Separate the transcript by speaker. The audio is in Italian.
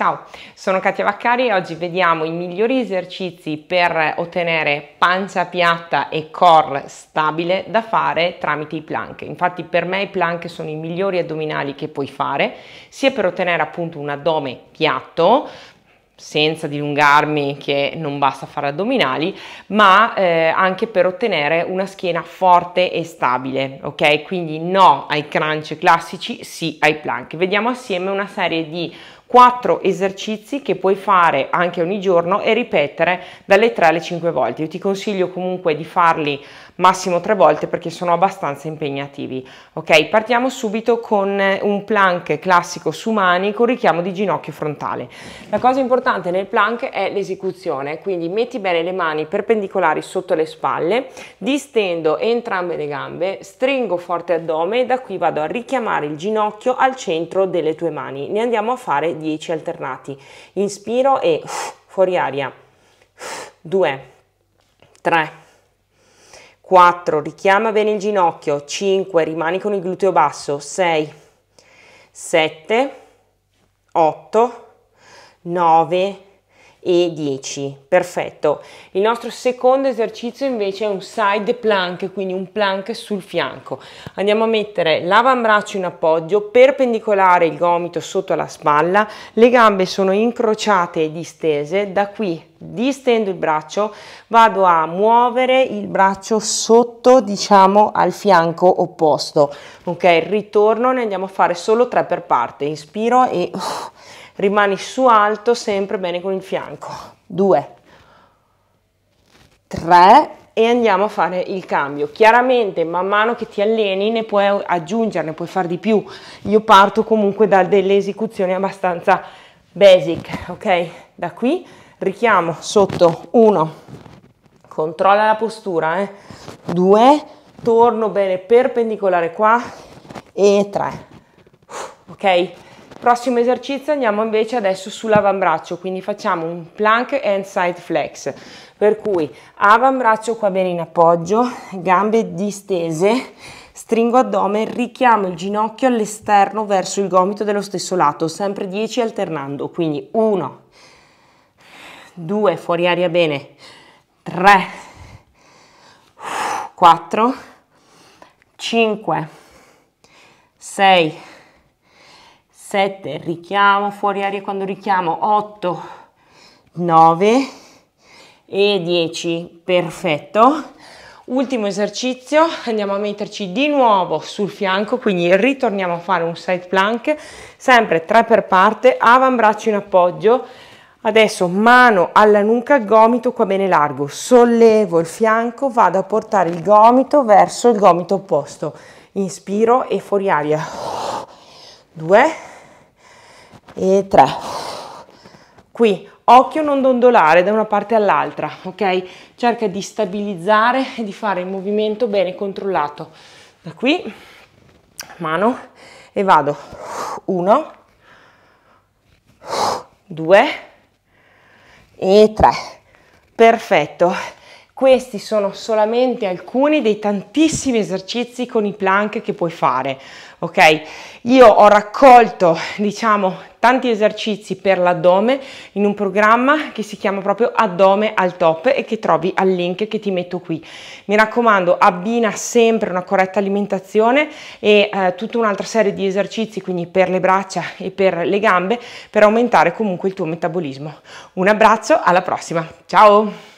Speaker 1: Ciao, sono Katia Vaccari e oggi vediamo i migliori esercizi per ottenere pancia piatta e core stabile da fare tramite i plank. Infatti per me i plank sono i migliori addominali che puoi fare, sia per ottenere appunto un addome piatto, senza dilungarmi che non basta fare addominali, ma eh, anche per ottenere una schiena forte e stabile, ok? Quindi no ai crunch classici, sì ai plank. Vediamo assieme una serie di 4 esercizi che puoi fare anche ogni giorno e ripetere dalle 3 alle 5 volte. Io ti consiglio comunque di farli massimo tre volte perché sono abbastanza impegnativi. Ok, partiamo subito con eh, un plank classico su mani con richiamo di ginocchio frontale. La cosa importante nel plank è l'esecuzione, quindi metti bene le mani perpendicolari sotto le spalle, distendo entrambe le gambe, stringo forte addome e da qui vado a richiamare il ginocchio al centro delle tue mani. Ne andiamo a fare 10 alternati. Inspiro e fuori aria. 2, 3, 4, richiama bene il ginocchio. 5, rimani con il gluteo basso. 6, 7, 8, 9, e 10, perfetto. Il nostro secondo esercizio invece è un side plank, quindi un plank sul fianco. Andiamo a mettere l'avambraccio in appoggio, perpendicolare il gomito sotto la spalla, le gambe sono incrociate e distese, da qui distendo il braccio, vado a muovere il braccio sotto, diciamo, al fianco opposto. Ok, ritorno, ne andiamo a fare solo tre per parte, inspiro e... Uh, rimani su alto sempre bene con il fianco 2 3 e andiamo a fare il cambio chiaramente man mano che ti alleni ne puoi aggiungerne puoi fare di più io parto comunque da delle esecuzioni abbastanza basic ok da qui richiamo sotto 1 controlla la postura 2 eh? torno bene perpendicolare qua e 3 ok Prossimo esercizio andiamo invece adesso sull'avambraccio, quindi facciamo un plank and side flex, per cui avambraccio qua bene in appoggio, gambe distese, stringo addome, richiamo il ginocchio all'esterno verso il gomito dello stesso lato, sempre 10 alternando, quindi 1, 2, fuori aria bene, 3, 4, 5, 6, 7, richiamo fuori aria quando richiamo, 8, 9 e 10, perfetto. Ultimo esercizio, andiamo a metterci di nuovo sul fianco, quindi ritorniamo a fare un side plank, sempre 3 per parte, avambraccio in appoggio, Adesso mano alla nuca, gomito qua bene largo, sollevo il fianco, vado a portare il gomito verso il gomito opposto, inspiro e fuori aria, due, e 3. Qui, occhio non dondolare da una parte all'altra, ok? Cerca di stabilizzare e di fare il movimento bene controllato. Da qui, mano, e vado. 1, 2 e 3. Perfetto questi sono solamente alcuni dei tantissimi esercizi con i plank che puoi fare, ok? Io ho raccolto, diciamo, tanti esercizi per l'addome in un programma che si chiama proprio Addome al Top e che trovi al link che ti metto qui. Mi raccomando, abbina sempre una corretta alimentazione e eh, tutta un'altra serie di esercizi, quindi per le braccia e per le gambe, per aumentare comunque il tuo metabolismo. Un abbraccio, alla prossima. Ciao!